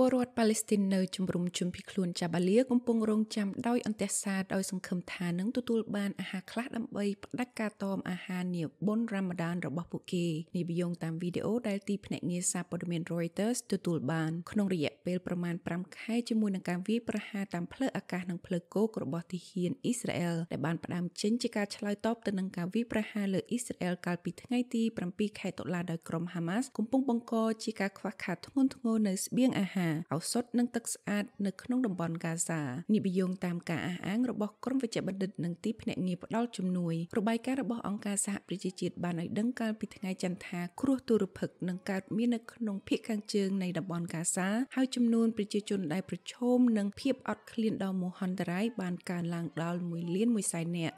ពលរដ្ឋប៉ាឡេស្ទីននៅជំរុំជនភៀសខ្លួនចាបាលាកំពុងរងចាំដោយអន្ទះសារដោយសង្ឃឹមថានឹងទទួលបានអាហារខ្លះដើម្បីផ្ដាច់ការតមអាហារនាបុណ្យរ៉ាម៉ាដានរបស់ពួកគេនេះបយងតាមវីដេអូដែលទីភ្នាក់ងារសារព័ត៌មាន Reuters ទទួលបានក្នុងរយៈពេលប្រមាណ5ខែជាមួយនឹងការវាយប្រហារតាមផ្លូវអាកាសនិងផ្លូវគោករបស់ទីហ៊ានអ៊ីស្រាអែលដែលបានផ្ដើមចេញជាការឆ្លើយតបទៅនឹងការវាយប្រហារលើអ៊ីស្រាអែលកាលពីថ្ងៃទី7ខែតុលាដោយក្រុម Hamas កំពុងបង្កជាការខ្វះខាតធ្ងន់ធ្ងរនៅស្បៀងអាហារឱសថនិងទឹកស្អាតនៅក្នុងតំបន់កាហ្សានិបយោងតាមការអះអាងរបស់ក្រុមវិជ្ជបណ្ឌិតនិងទីភ្នាក់ងារផ្ដល់ជំនួយរបាយការណ៍របស់អង្គការសហប្រជាជាតិបានឲ្យដឹងកាលពីថ្ងៃច័ន្ទថាគ្រោះទុរភិក្សនឹងកើតមាននៅក្នុងភូមិខាងជើងនៃតំបន់កាហ្សាហើយចំនួនប្រជាជនដែលប្រឈមនឹងភាពអត់ឃ្លានដល់មហន្តរាយបានកើនឡើងដល់1លាន1សែននាក់